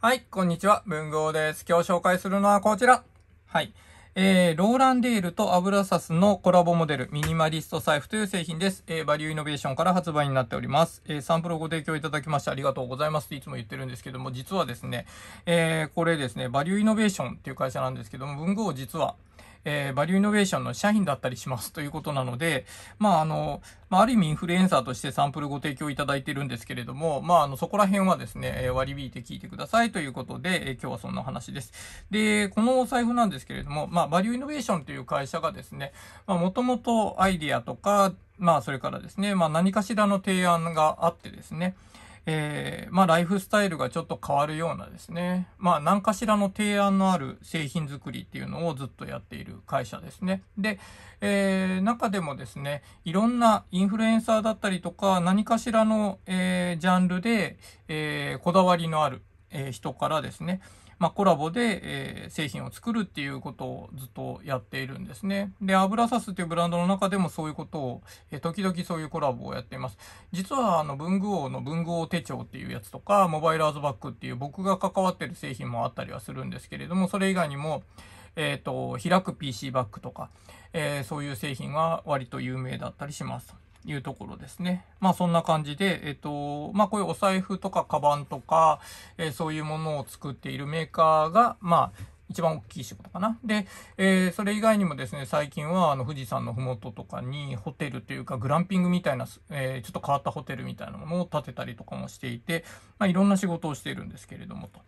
はい、こんにちは。文豪です。今日紹介するのはこちら。はい。えー、ローランデールとアブラサスのコラボモデル、ミニマリスト財布という製品です。えー、バリューイノベーションから発売になっております。えー、サンプルをご提供いただきましてありがとうございますっていつも言ってるんですけども、実はですね、えー、これですね、バリューイノベーションっていう会社なんですけども、文具実は、えー、バリューイノベーションの社員だったりしますということなので、まあ、あの、まあ、ある意味インフルエンサーとしてサンプルご提供いただいているんですけれども、まあ、あの、そこら辺はですね、えー、割り引いて聞いてくださいということで、えー、今日はそんな話です。で、このお財布なんですけれども、まあ、バリューイノベーションという会社がですね、まあ、もともとアイディアとか、まあ、それからですね、まあ、何かしらの提案があってですね、えー、まあ、ライフスタイルがちょっと変わるようなですね、まあ、何かしらの提案のある製品作りっていうのをずっとやっている会社ですね。で、えー、中でもですね、いろんなインフルエンサーだったりとか、何かしらの、えー、ジャンルで、えこだわりのある、え人からですね、まあ、コラボで、えー、製品を作るっていうことをずっとやっているんですね。で、アブラサスっていうブランドの中でもそういうことを、えー、時々そういうコラボをやっています。実は、あの、文具王の文具王手帳っていうやつとか、モバイルアズバッグっていう僕が関わってる製品もあったりはするんですけれども、それ以外にも、えっ、ー、と、開く PC バッグとか、えー、そういう製品は割と有名だったりします。いうところですね。まあそんな感じで、えっと、まあこういうお財布とかカバンとか、えー、そういうものを作っているメーカーが、まあ一番大きい仕事かな。で、えー、それ以外にもですね、最近はあの富士山のふもととかにホテルというかグランピングみたいな、えー、ちょっと変わったホテルみたいなものを建てたりとかもしていて、まあいろんな仕事をしているんですけれどもと。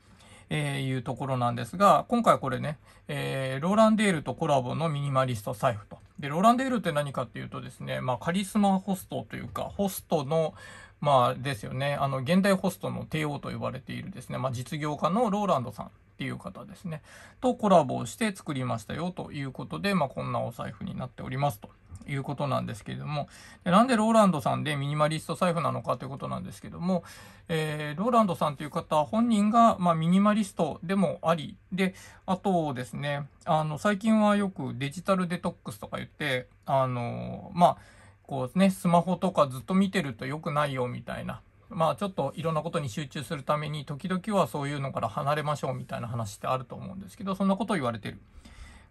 えー、いうところなんですが、今回これね、えー、ローランデールとコラボのミニマリスト財布と。で、ローランデールって何かっていうとですね、まあ、カリスマホストというか、ホストの、まあ、ですよね、あの、現代ホストの帝王と呼ばれているですね、まあ、実業家のローランドさんっていう方ですね、とコラボをして作りましたよということで、まあ、こんなお財布になっておりますと。いうことなんですけれども、なんでローランドさんでミニマリスト財布なのかということなんですけども、えー、ローランドさんという方本人が、まあ、ミニマリストでもあり、で、あとですね、あの、最近はよくデジタルデトックスとか言って、あの、まあ、こうね、スマホとかずっと見てると良くないよみたいな、まあちょっといろんなことに集中するために時々はそういうのから離れましょうみたいな話ってあると思うんですけど、そんなこと言われてる。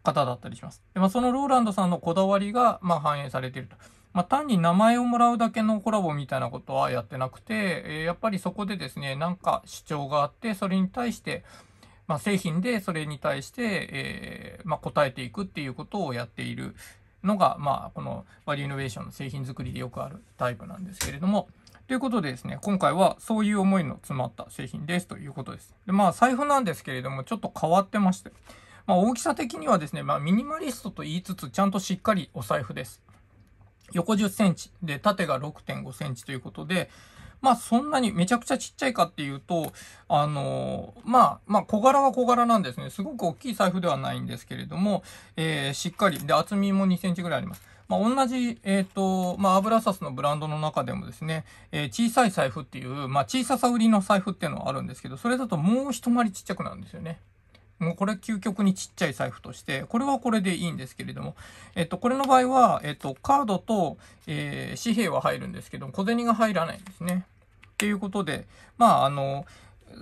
方だったりします。でまあ、そのローランドさんのこだわりが、まあ、反映されていると。まあ、単に名前をもらうだけのコラボみたいなことはやってなくて、えー、やっぱりそこでですね、なんか主張があって、それに対して、まあ、製品でそれに対して、えー、まあ、答えていくっていうことをやっているのが、まあ、このバリューイノベーションの製品作りでよくあるタイプなんですけれども、ということでですね、今回はそういう思いの詰まった製品ですということです。でまあ、財布なんですけれども、ちょっと変わってまして、まあ、大きさ的にはですね、まあ、ミニマリストと言いつつ、ちゃんとしっかりお財布です。横10センチで、縦が6.5センチということで、まあそんなにめちゃくちゃちっちゃいかっていうと、あのー、まあ、まあ小柄は小柄なんですね。すごく大きい財布ではないんですけれども、えー、しっかり、で、厚みも2センチぐらいあります。まあ、同じ、えっ、ー、と、まあ、アブラサスのブランドの中でもですね、えー、小さい財布っていう、まあ、小ささ売りの財布っていうのはあるんですけど、それだともう一回りちっちゃくなるんですよね。もうこれ究極にちっちゃい財布として、これはこれでいいんですけれども、えっと、これの場合は、えっと、カードと、えー、紙幣は入るんですけど小銭が入らないんですね。っていうことで、まあ、あの、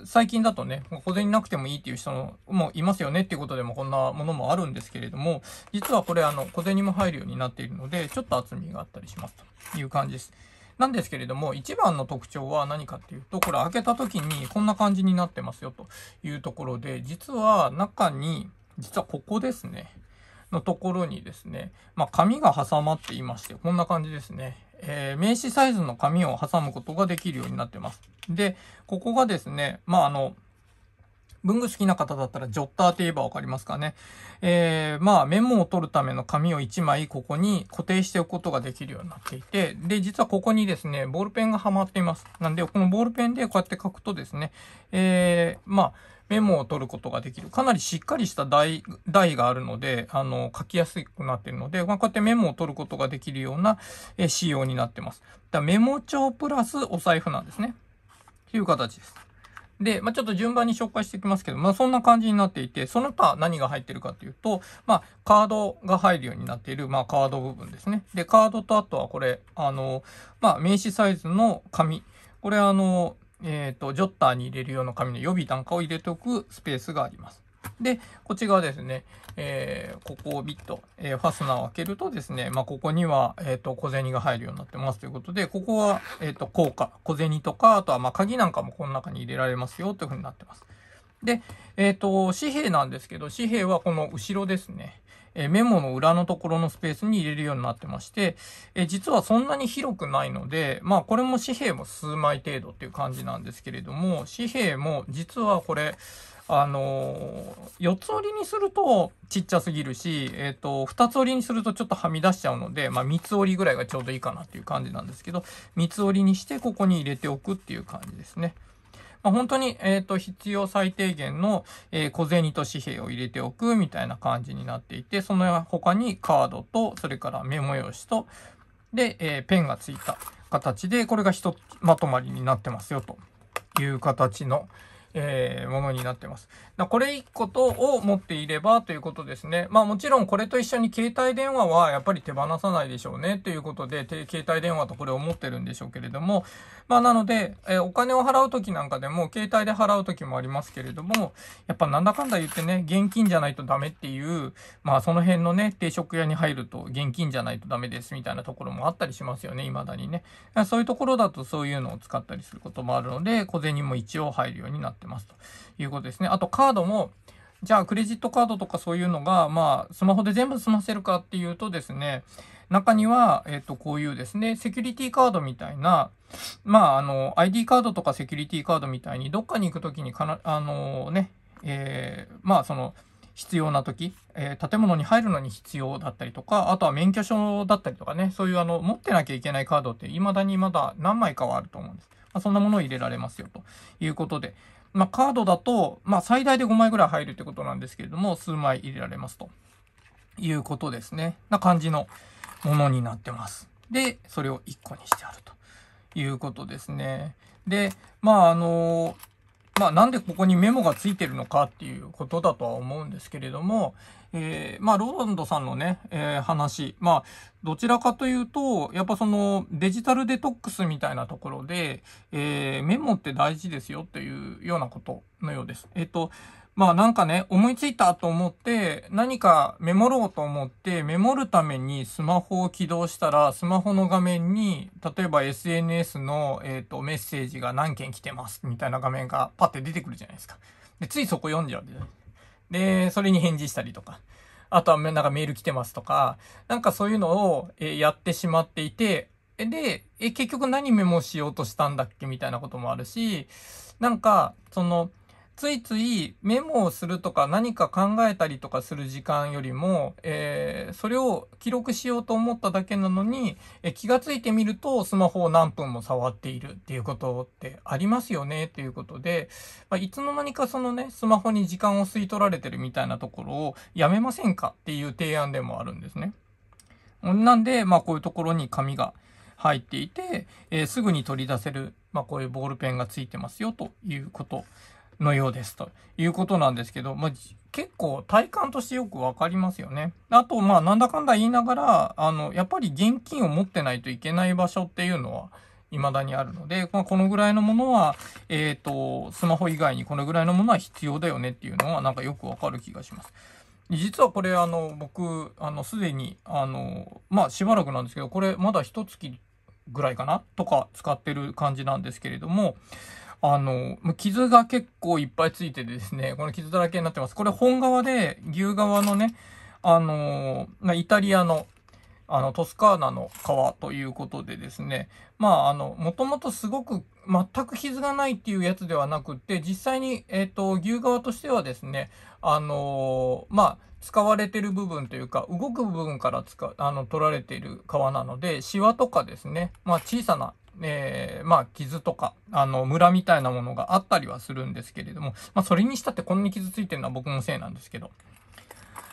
最近だとね、小銭なくてもいいっていう人もいますよねっていうことでもこんなものもあるんですけれども、実はこれあの小銭も入るようになっているので、ちょっと厚みがあったりしますという感じです。なんですけれども、一番の特徴は何かっていうと、これ開けた時にこんな感じになってますよというところで、実は中に、実はここですね。のところにですね、まあ、紙が挟まっていまして、こんな感じですね。えー、名刺サイズの紙を挟むことができるようになってます。で、ここがですね、まあ、あの、文具好きな方だったらジョッターといえばわかりますかね。えー、まあメモを取るための紙を1枚ここに固定しておくことができるようになっていて、で、実はここにですね、ボールペンがはまっています。なんで、このボールペンでこうやって書くとですね、えー、まあ、メモを取ることができる。かなりしっかりした台、台があるので、あの、書きやすくなっているので、まあ、こうやってメモを取ることができるような、え仕様になってます。だメモ帳プラスお財布なんですね。という形です。で、まあ、ちょっと順番に紹介していきますけど、まあ、そんな感じになっていて、その他何が入ってるかというと、まあ、カードが入るようになっている、まあ、カード部分ですね。で、カードとあとはこれ、あの、まあ、名刺サイズの紙。これ、あの、えっ、ー、と、ジョッターに入れるような紙の予備なんかを入れておくスペースがあります。で、こっち側ですね、えー、ここをビット、えー、ファスナーを開けるとですね、まあ、ここには、えっ、ー、と、小銭が入るようになってますということで、ここは、えっ、と、硬貨、小銭とか、あとは、ま、鍵なんかもこの中に入れられますよというふうになってます。で、えっ、と、紙幣なんですけど、紙幣はこの後ろですね。えメモの裏のところのスペースに入れるようになってまして、え実はそんなに広くないので、まあこれも紙幣も数枚程度っていう感じなんですけれども、紙幣も実はこれ、あのー、4つ折りにするとちっちゃすぎるし、えっ、ー、と、2つ折りにするとちょっとはみ出しちゃうので、まあ、3つ折りぐらいがちょうどいいかなっていう感じなんですけど、3つ折りにしてここに入れておくっていう感じですね。まあ、本当に、えっ、ー、と、必要最低限の、え小銭と紙幣を入れておくみたいな感じになっていて、その他にカードと、それからメモ用紙と、で、えペンがついた形で、これが1まとまりになってますよという形の、えー、ものになってます。これ1個とを持っていればということですね。まあもちろんこれと一緒に携帯電話はやっぱり手放さないでしょうねということで、携帯電話とこれを持ってるんでしょうけれども、まあなので、えー、お金を払う時なんかでも、携帯で払う時もありますけれども、やっぱなんだかんだ言ってね、現金じゃないとダメっていう、まあその辺のね、定食屋に入ると現金じゃないとダメですみたいなところもあったりしますよね、未だにね。そういうところだとそういうのを使ったりすることもあるので、小銭も一応入るようになってます。ってますということですね。あとカードも、じゃあクレジットカードとかそういうのが、まあ、スマホで全部済ませるかっていうとですね、中には、えっ、と、こういうですね、セキュリティカードみたいな、まあ、あの、ID カードとかセキュリティカードみたいに、どっかに行くときにかな、あのね、えー、まあ、その、必要な時、えー、建物に入るのに必要だったりとか、あとは免許証だったりとかね、そういうあの、持ってなきゃいけないカードって、未だにまだ何枚かはあると思うんです。まあ、そんなものを入れられますよ、ということで。まあ、カードだと、まあ、最大で5枚ぐらい入るってことなんですけれども、数枚入れられますということですね。な感じのものになってます。で、それを1個にしてあるということですね。で、まあ、あの、まあ、なんでここにメモがついてるのかっていうことだとは思うんですけれども、えー、まあ、ローランドさんのね、えー、話。まあ、どちらかというと、やっぱそのデジタルデトックスみたいなところで、えー、メモって大事ですよというようなことのようです。えっ、と、まあなんかね、思いついたと思って、何かメモろうと思って、メモるためにスマホを起動したら、スマホの画面に、例えば SNS の、えー、とメッセージが何件来てますみたいな画面がパッて出てくるじゃないですか。で、ついそこ読んじゃうじゃないですか。で、それに返事したりとか、あとはなんかメール来てますとか、なんかそういうのを、えやってしまっていて、で、え結局何メモしようとしたんだっけみたいなこともあるし、なんか、その、ついついメモをするとか何か考えたりとかする時間よりも、えー、それを記録しようと思っただけなのに、え気がついてみるとスマホを何分も触っているっていうことってありますよねっていうことで、まあ、いつの間にかそのね、スマホに時間を吸い取られてるみたいなところをやめませんかっていう提案でもあるんですね。なんで、まあこういうところに紙が入っていて、えー、すぐに取り出せる、まあこういうボールペンがついてますよということ。のようですということなんですけど、まあ、結構体感としてよくわかりますよね。あと、まあ、なんだかんだ言いながら、あの、やっぱり現金を持ってないといけない場所っていうのは、未だにあるので、まあ、このぐらいのものは、えっ、ー、と、スマホ以外にこのぐらいのものは必要だよねっていうのは、なんかよくわかる気がします。実はこれ、あの、僕、あの、すでに、あの、まあ、しばらくなんですけど、これ、まだ一月ぐらいかなとか使ってる感じなんですけれども、あの、傷が結構いっぱいついてですね、この傷だらけになってます。これ本革で、牛革のね、あの、イタリアの、あの、トスカーナの革ということでですね、まあ、あの、もともとすごく全く傷がないっていうやつではなくて、実際に、えっ、ー、と、牛革としてはですね、あのまあ、使われてる部分というか、動く部分から使、あの、取られている革なので、シワとかですね、まあ、小さなえー、まあ、傷とか、あの、ムラみたいなものがあったりはするんですけれども、まあ、それにしたってこんなに傷ついてるのは僕のせいなんですけど。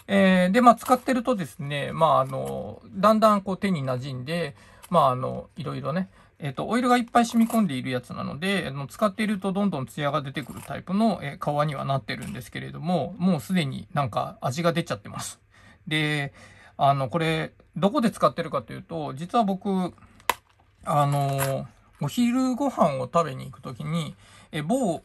えー、で、まあ、使ってるとですね、まあ、あの、だんだんこう手に馴染んで、まあ、あの、いろいろね、えっ、ー、と、オイルがいっぱい染み込んでいるやつなので、あの使っているとどんどんツヤが出てくるタイプの、え革にはなってるんですけれども、もうすでになんか味が出ちゃってます。で、あの、これ、どこで使ってるかというと、実は僕、あの、お昼ご飯を食べに行くときに、え某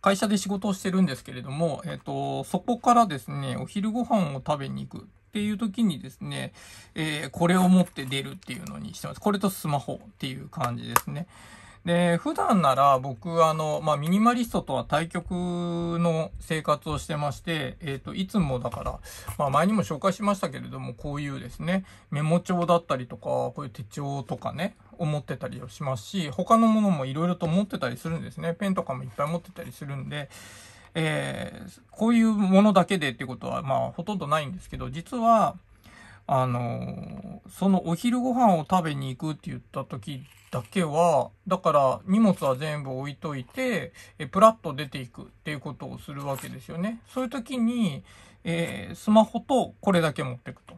会社で仕事をしてるんですけれども、えっ、と、そこからですね、お昼ご飯を食べに行くっていう時にですね、えー、これを持って出るっていうのにしてます。これとスマホっていう感じですね。で、普段なら僕、あの、まあ、ミニマリストとは対局の生活をしてまして、えっ、ー、と、いつもだから、まあ、前にも紹介しましたけれども、こういうですね、メモ帳だったりとか、こういう手帳とかね、思ってたりをしますし、他のものも色々と思ってたりするんですね。ペンとかもいっぱい持ってたりするんで、えー、こういうものだけでってことは、まあ、ほとんどないんですけど、実は、あのー、そのお昼ご飯を食べに行くって言った時だけは、だから荷物は全部置いといて、えプラッと出ていくっていうことをするわけですよね。そういう時に、えー、スマホとこれだけ持っていくと。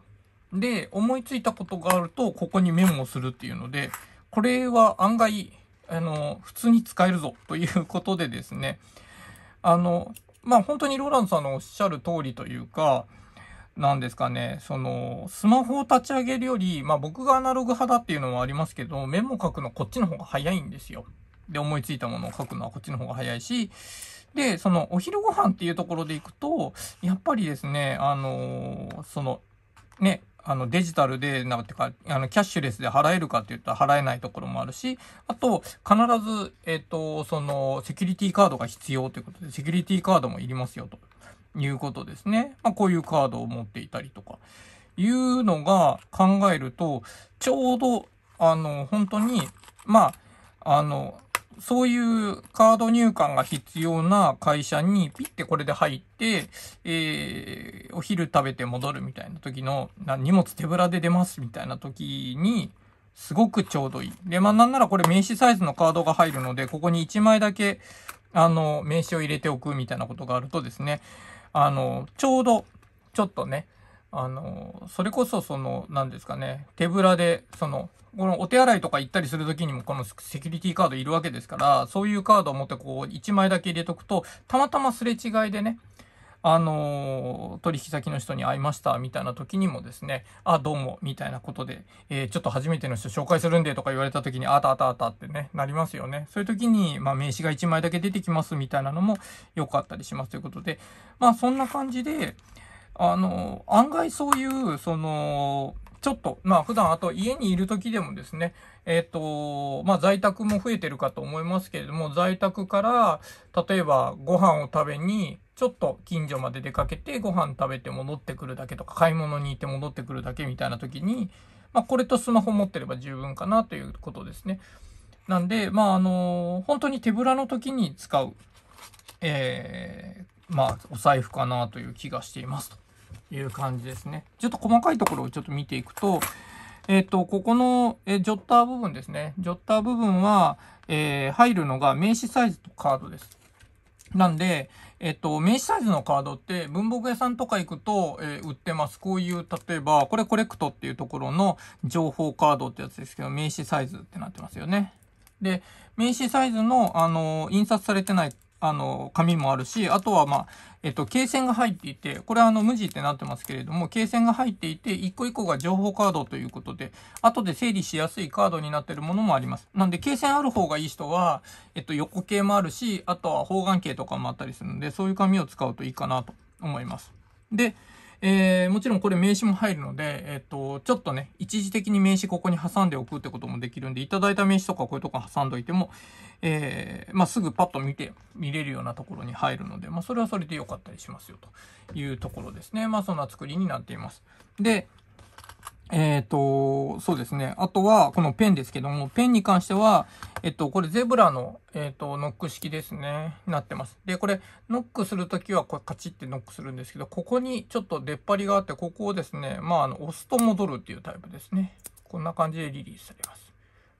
で、思いついたことがあると、ここにメモをするっていうので、これは案外、あの、普通に使えるぞということでですね、あの、まあ、本当にローランさんのおっしゃる通りというか、なんですかね、その、スマホを立ち上げるより、まあ僕がアナログ派だっていうのもありますけど、メモ書くのこっちの方が早いんですよ。で、思いついたものを書くのはこっちの方が早いし、で、その、お昼ご飯っていうところで行くと、やっぱりですね、あのー、その、ね、あの、デジタルで、なんてか、あの、キャッシュレスで払えるかって言ったら払えないところもあるし、あと、必ず、えっ、と、その、セキュリティカードが必要ということで、セキュリティカードもいりますよと。いうことですね。まあ、こういうカードを持っていたりとか、いうのが考えると、ちょうど、あの、本当に、まあ、あの、そういうカード入管が必要な会社にピッてこれで入って、えー、お昼食べて戻るみたいな時の、荷物手ぶらで出ますみたいな時に、すごくちょうどいい。で、まあ、なんならこれ名刺サイズのカードが入るので、ここに1枚だけ、あの、名刺を入れておくみたいなことがあるとですね、あの、ちょうど、ちょっとね、あの、それこそその、なんですかね、手ぶらで、その、このお手洗いとか行ったりするときにもこのセキュリティカードいるわけですから、そういうカードを持ってこう、1枚だけ入れとくと、たまたますれ違いでね、あの取引先の人に会いましたみたいな時にもですね、あ、どうも、みたいなことで、えー、ちょっと初めての人紹介するんでとか言われた時に、あたあたあたってね、なりますよね。そういう時に、まあ、名刺が1枚だけ出てきますみたいなのも良かったりしますということで、まあ、そんな感じで、あの、案外そういう、その、ちょっと、まあ普段あと家にいる時でもですね、えっ、ー、と、まあ在宅も増えてるかと思いますけれども、在宅から、例えばご飯を食べに、ちょっと近所まで出かけてご飯食べて戻ってくるだけとか、買い物に行って戻ってくるだけみたいな時に、まあこれとスマホ持ってれば十分かなということですね。なんで、まああの本当に手ぶらの時に使う、えー、まあお財布かなという気がしていますと。いう感じですね。ちょっと細かいところをちょっと見ていくと、えっ、ー、と、ここの、えジョッター部分ですね。ジョッター部分は、えー、入るのが名刺サイズとカードです。なんで、えっ、ー、と、名刺サイズのカードって文房具屋さんとか行くと、え売ってます。こういう、例えば、これコレクトっていうところの情報カードってやつですけど、名刺サイズってなってますよね。で、名刺サイズの、あの、印刷されてないあの、紙もあるし、あとは、まあ、えっと、罫線が入っていて、これはあの、無地ってなってますけれども、罫線が入っていて、一個一個が情報カードということで、後で整理しやすいカードになってるものもあります。なんで、罫線ある方がいい人は、えっと、横系もあるし、あとは方眼形とかもあったりするので、そういう紙を使うといいかなと思います。で、えー、もちろんこれ名刺も入るので、えっ、ー、と、ちょっとね、一時的に名刺ここに挟んでおくってこともできるんで、いただいた名刺とかこういうとこ挟んどいても、えー、まあ、すぐパッと見て、見れるようなところに入るので、まあ、それはそれで良かったりしますよ、というところですね。まあ、そんな作りになっています。で、えっ、ー、と、そうですね。あとは、このペンですけども、ペンに関しては、えっと、これゼブラの、えっと、ノック式ですね、なってます。で、これ、ノックするときは、これ、カチってノックするんですけど、ここにちょっと出っ張りがあって、ここをですね、まあ、あの、押すと戻るっていうタイプですね。こんな感じでリリースされます。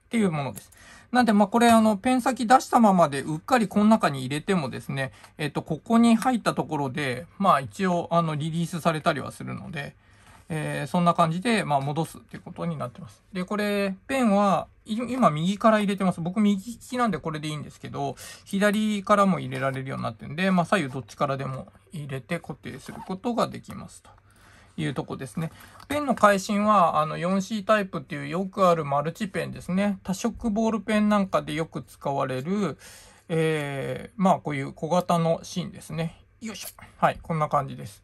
っていうものです。なんで、まあ、これ、あの、ペン先出したままで、うっかりこの中に入れてもですね、えっと、ここに入ったところで、まあ、一応、あの、リリースされたりはするので、えー、そんな感じで、まあ、戻すっていうことになってます。で、これ、ペンは、今右から入れてます。僕右利きなんでこれでいいんですけど、左からも入れられるようになってるんで、まあ、左右どっちからでも入れて固定することができますと。いうとこですね。ペンの回芯は、あの 4C タイプっていうよくあるマルチペンですね。多色ボールペンなんかでよく使われる、えー、まあこういう小型の芯ですね。よいしょ。はい、こんな感じです。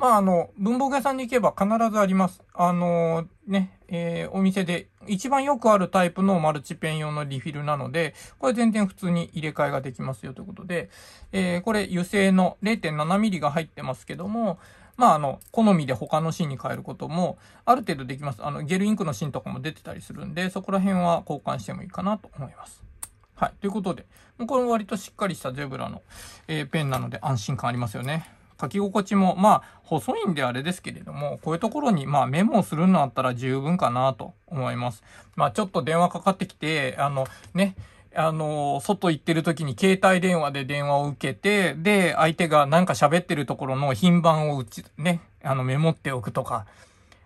まあ、あの、文房具屋さんに行けば必ずあります。あのー、ね、えー、お店で一番よくあるタイプのマルチペン用のリフィルなので、これ全然普通に入れ替えができますよということで、えー、これ油性の0.7ミリが入ってますけども、まあ、あの、好みで他の芯に変えることも、ある程度できます。あの、ゲルインクの芯とかも出てたりするんで、そこら辺は交換してもいいかなと思います。はい。ということで、もうこれも割としっかりしたゼブラの、えー、ペンなので安心感ありますよね。書き心地も、まあ、細いんであれですけれども、こういうところに、まあ、メモをするのあったら十分かなと思います。まあ、ちょっと電話かかってきて、あの、ね、あの、外行ってる時に携帯電話で電話を受けて、で、相手がなんか喋ってるところの品番を打ち、ね、あの、メモっておくとか、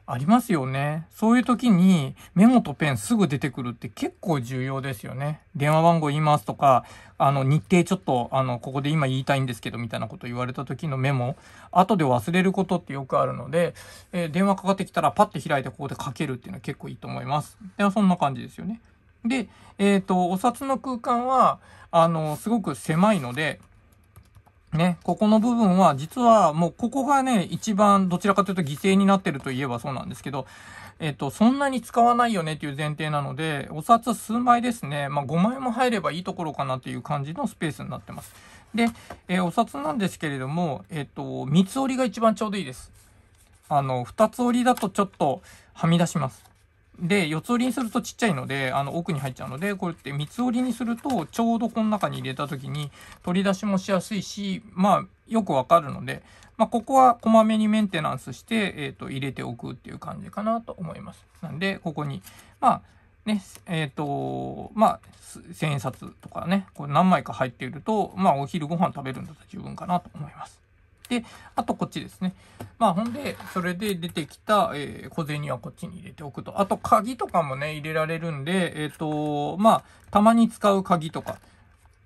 ありますよね。そういう時にメモとペンすぐ出てくるって結構重要ですよね。電話番号言いますとか、あの日程ちょっとあのここで今言いたいんですけどみたいなこと言われた時のメモ、後で忘れることってよくあるので、えー、電話かかってきたらパッて開いてここで書けるっていうのは結構いいと思います。ではそんな感じですよね。で、えっ、ー、と、お札の空間は、あの、すごく狭いので、ね、ここの部分は、実はもうここがね、一番どちらかというと犠牲になってるといえばそうなんですけど、えっと、そんなに使わないよねっていう前提なので、お札数枚ですね、まあ5枚も入ればいいところかなっていう感じのスペースになってます。で、えー、お札なんですけれども、えっと、三つ折りが一番ちょうどいいです。あの、二つ折りだとちょっとはみ出します。で、四つ折りにするとちっちゃいので、あの、奥に入っちゃうので、こうやって三つ折りにすると、ちょうどこの中に入れた時に、取り出しもしやすいし、まあ、よくわかるので、まあ、ここはこまめにメンテナンスして、えっ、ー、と、入れておくっていう感じかなと思います。なんで、ここに、まあ、ね、えっ、ー、と、まあ、千円札とかね、これ何枚か入っていると、まあ、お昼ご飯食べるんだったら十分かなと思います。で、あとこっちですね。まあほんで、それで出てきた、えー、小銭はこっちに入れておくと。あと鍵とかもね、入れられるんで、えっ、ー、とまあ、たまに使う鍵とか。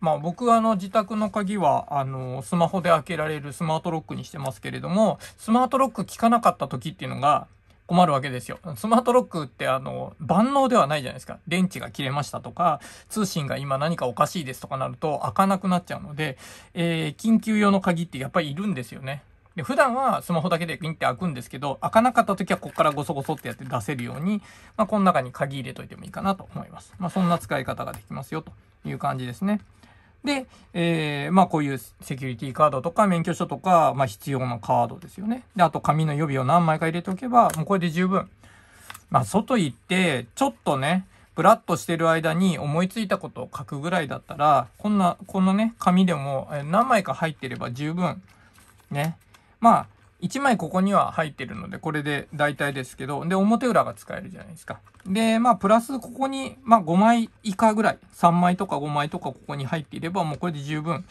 まあ僕はあの自宅の鍵はあのスマホで開けられるスマートロックにしてますけれども、スマートロック効かなかった時っていうのが、困るわけですよ。スマートロックってあの、万能ではないじゃないですか。電池が切れましたとか、通信が今何かおかしいですとかなると開かなくなっちゃうので、えー、緊急用の鍵ってやっぱりいるんですよね。で、普段はスマホだけでピンって開くんですけど、開かなかった時はここからゴソゴソってやって出せるように、まあ、この中に鍵入れといてもいいかなと思います。まあ、そんな使い方ができますよという感じですね。で、えー、まあこういうセキュリティカードとか免許証とか、まあ必要なカードですよね。で、あと紙の予備を何枚か入れておけば、もうこれで十分。まあ外行って、ちょっとね、ブラッとしてる間に思いついたことを書くぐらいだったら、こんな、このね、紙でも何枚か入ってれば十分、ね。まあ、1枚ここには入ってるので、これで大体ですけど、で、表裏が使えるじゃないですか。で、まあ、プラスここに、まあ、5枚以下ぐらい、3枚とか5枚とかここに入っていれば、もうこれで十分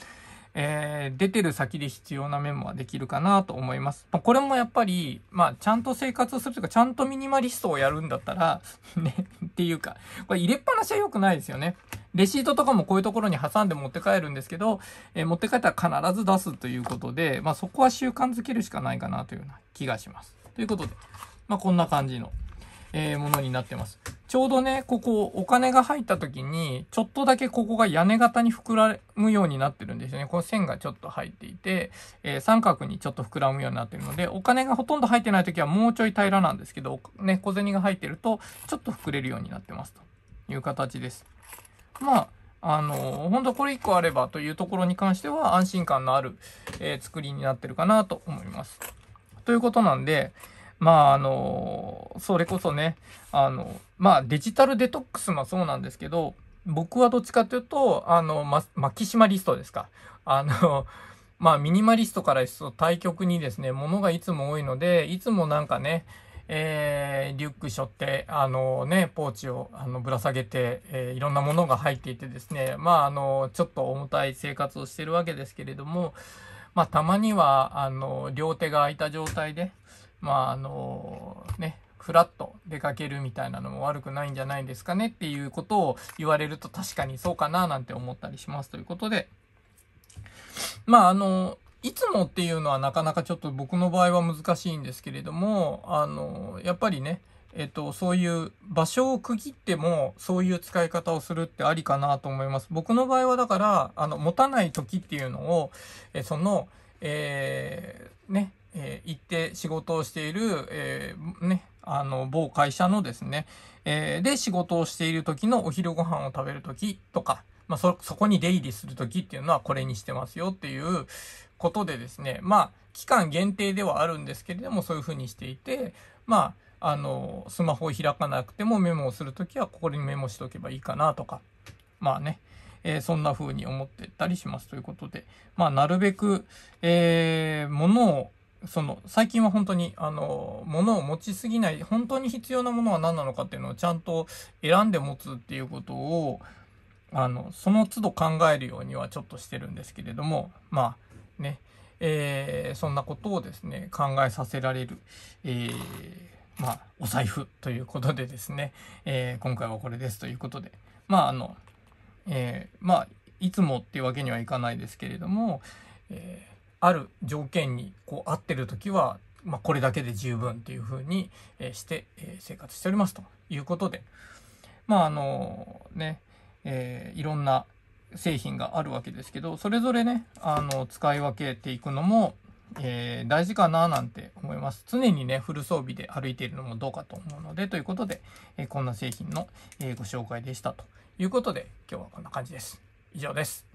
えー、出てる先で必要なメモはできるかなと思います。まあ、これもやっぱり、まあ、ちゃんと生活をするというか、ちゃんとミニマリストをやるんだったら ね、っていうか、これ入れっぱなしは良くないですよね。レシートとかもこういうところに挟んで持って帰るんですけど、えー、持って帰ったら必ず出すということで、まあ、そこは習慣づけるしかないかなというような気がします。ということで、まあ、こんな感じの。えー、ものになってます。ちょうどね、ここお金が入った時に、ちょっとだけここが屋根型に膨らむようになってるんですよね。この線がちょっと入っていて、えー、三角にちょっと膨らむようになってるので、お金がほとんど入ってない時はもうちょい平らなんですけど、ね、小銭が入ってると、ちょっと膨れるようになってますという形です。まあ、あの、本当これ1個あればというところに関しては安心感のある、えー、作りになってるかなと思います。ということなんで、まあ、あの、それこそね、あの、まあ、デジタルデトックスもそうなんですけど、僕はどっちかというと、あの、ま、マキシマリストですか。あの、まあ、ミニマリストからすると対極にですね、物がいつも多いので、いつもなんかね、えー、リュック背負って、あのね、ポーチをあのぶら下げて、えー、いろんなものが入っていてですね、まあ、あの、ちょっと重たい生活をしてるわけですけれども、まあ、たまには、あの、両手が空いた状態で、まああのねふらっと出かけるみたいなのも悪くないんじゃないですかねっていうことを言われると確かにそうかななんて思ったりしますということでまああのいつもっていうのはなかなかちょっと僕の場合は難しいんですけれどもあのやっぱりねえっと、そういう場所を区切ってもそういう使い方をするってありかなと思います。僕の場合はだから、あの、持たない時っていうのを、えその、えー、ね、えー、行って仕事をしている、えー、ね、あの、某会社のですね、えー、で仕事をしている時のお昼ご飯を食べる時とか、まあ、そ、そこに出入りする時っていうのはこれにしてますよっていうことでですね、まあ、期間限定ではあるんですけれども、そういうふうにしていて、まあ、あの、スマホを開かなくてもメモをするときは、ここにメモしとけばいいかなとか、まあね、えー、そんな風に思ってたりしますということで、まあ、なるべく、えー、ものをその最近は本当にあの物を持ちすぎない本当に必要なものは何なのかっていうのをちゃんと選んで持つっていうことをあのその都度考えるようにはちょっとしてるんですけれどもまあねえー、そんなことをですね考えさせられる、えー、まあ、お財布ということでですね、えー、今回はこれですということでまああの、えまあいつもっていうわけにはいかないですけれども、えーある条件にこう合ってる時は、まあ、これだけで十分っていうふうにして生活しておりますということで、まああのね、えー、いろんな製品があるわけですけど、それぞれね、あの、使い分けていくのも、えー、大事かななんて思います。常にね、フル装備で歩いているのもどうかと思うので、ということで、えー、こんな製品の、えご紹介でしたということで、今日はこんな感じです。以上です。